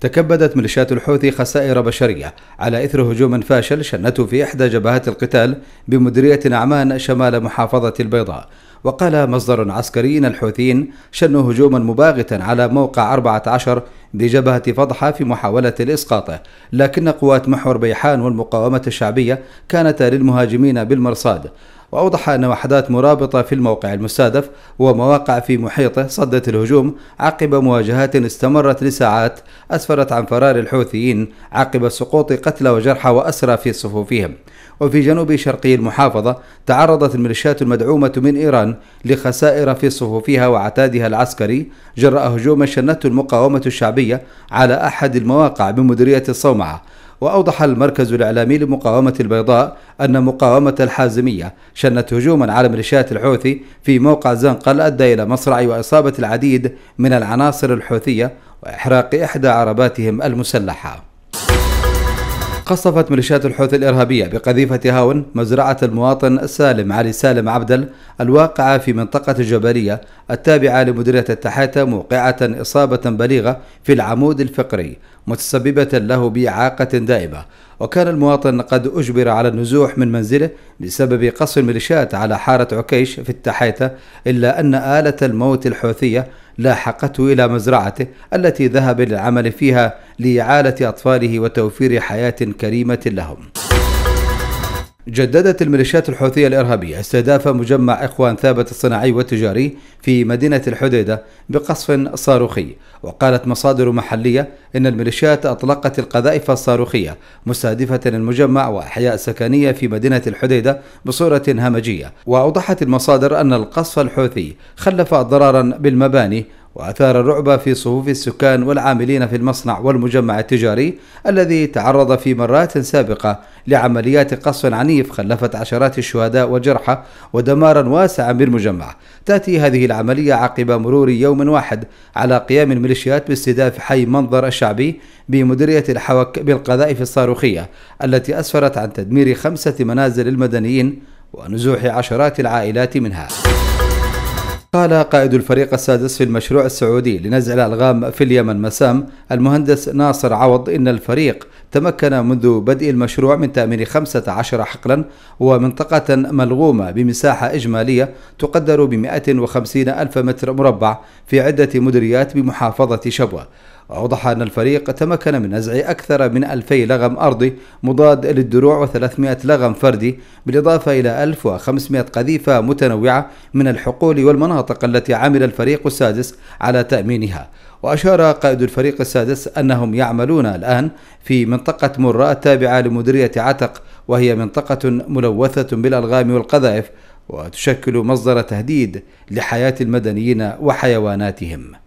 تكبدت ميليشيات الحوثي خسائر بشرية على إثر هجوم فاشل شنته في إحدى جبهات القتال بمديرية نعمان شمال محافظة البيضاء وقال مصدر عسكري الحوثيين شنوا هجوما مباغتا على موقع 14 بجبهة فضحة في محاولة لإسقاطه لكن قوات محور بيحان والمقاومة الشعبية كانتا للمهاجمين بالمرصاد وأوضح أن وحدات مرابطة في الموقع المستهدف ومواقع في محيطه صدت الهجوم عقب مواجهات استمرت لساعات أسفرت عن فرار الحوثيين عقب سقوط قتلى وجرحى وأسرى في صفوفهم وفي جنوب شرقي المحافظة تعرضت الميليشيات المدعومة من إيران لخسائر في صفوفها وعتادها العسكري جراء هجوم شنته المقاومة الشعبية على أحد المواقع بمديرية الصومعة وأوضح المركز الإعلامي لمقاومة البيضاء أن مقاومة الحازمية شنت هجوما على ميليشيات الحوثي في موقع زنقل أدى إلى مصرع وإصابة العديد من العناصر الحوثية وإحراق إحدى عرباتهم المسلحة قصفت ميليشيات الحوثي الإرهابية بقذيفة هاون مزرعة المواطن سالم علي سالم عبدل الواقعة في منطقة الجبلية التابعة لمديرية التحاتة موقعة إصابة بليغة في العمود الفقري متسببة له بإعاقة دائمة وكان المواطن قد أجبر على النزوح من منزله بسبب قصف الميليشيات على حارة عكيش في التحيتة إلا أن آلة الموت الحوثية لاحقته إلى مزرعته التي ذهب للعمل فيها لإعالة أطفاله وتوفير حياة كريمة لهم جددت الميليشيات الحوثية الإرهابية استهداف مجمع إخوان ثابت الصناعي والتجاري في مدينة الحديدة بقصف صاروخي وقالت مصادر محلية إن الميليشيات أطلقت القذائف الصاروخية مستهدفة المجمع وأحياء سكنية في مدينة الحديدة بصورة همجية وأوضحت المصادر أن القصف الحوثي خلف ضررا بالمباني وأثار الرعب في صفوف السكان والعاملين في المصنع والمجمع التجاري الذي تعرض في مرات سابقة لعمليات قصف عنيف خلفت عشرات الشهداء والجرحى ودمارا واسعا بالمجمع تأتي هذه العملية عقب مرور يوم واحد على قيام الميليشيات باستهداف حي منظر الشعبي بمديرية الحوك بالقذائف الصاروخية التي أسفرت عن تدمير خمسة منازل المدنيين ونزوح عشرات العائلات منها قال قائد الفريق السادس في المشروع السعودي لنزع الألغام في اليمن مسام المهندس ناصر عوض إن الفريق تمكن منذ بدء المشروع من تأمين 15 حقلا ومنطقة ملغومة بمساحة إجمالية تقدر ب 150 ألف متر مربع في عدة مديريات بمحافظة شبوة وأوضح أن الفريق تمكن من نزع أكثر من 2000 لغم أرضي مضاد للدروع و300 لغم فردي بالإضافة إلى 1500 قذيفة متنوعة من الحقول والمناطق التي عمل الفريق السادس على تأمينها وأشار قائد الفريق السادس أنهم يعملون الآن في منطقة مرة التابعة لمديرية عتق وهي منطقة ملوثة بالألغام والقذائف وتشكل مصدر تهديد لحياة المدنيين وحيواناتهم